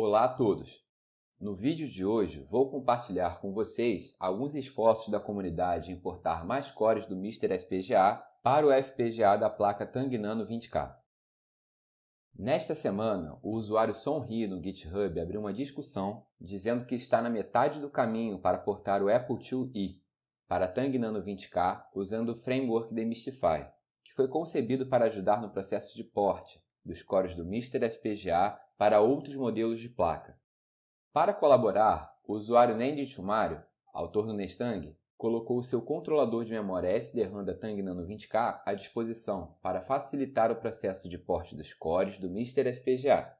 Olá a todos! No vídeo de hoje vou compartilhar com vocês alguns esforços da comunidade em importar mais cores do Mr. FPGA para o FPGA da placa Tang Nano 20K. Nesta semana, o usuário Sonri no GitHub abriu uma discussão dizendo que está na metade do caminho para portar o Apple IIe para a Tang Nano 20K usando o framework Demystify, que foi concebido para ajudar no processo de porte dos cores do Mr. FPGA para outros modelos de placa. Para colaborar, o usuário Nendy Chumário, autor do Nestang, colocou seu controlador de memória SDRAM da Tang Nano 20K à disposição para facilitar o processo de porte dos cores do Mr. FPGA.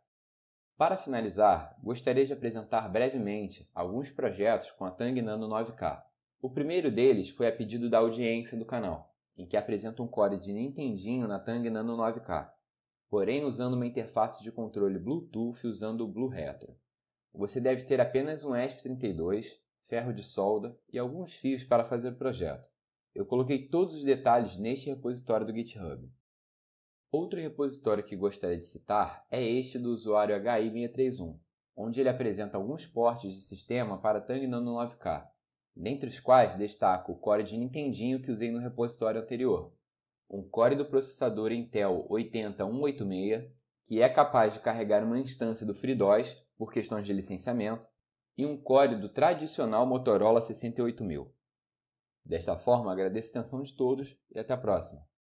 Para finalizar, gostaria de apresentar brevemente alguns projetos com a Tang Nano 9K. O primeiro deles foi a pedido da audiência do canal, em que apresenta um core de Nintendinho na Tang Nano 9K porém usando uma interface de controle Bluetooth usando o Blue Retro. Você deve ter apenas um ESP32, ferro de solda e alguns fios para fazer o projeto. Eu coloquei todos os detalhes neste repositório do GitHub. Outro repositório que gostaria de citar é este do usuário HI631, onde ele apresenta alguns portes de sistema para Tang Nano 9K, dentre os quais destaco o core de Nintendinho que usei no repositório anterior, um core do processador Intel 80186, que é capaz de carregar uma instância do FreeDOS por questões de licenciamento, e um core do tradicional Motorola 68000. Desta forma, agradeço a atenção de todos e até a próxima.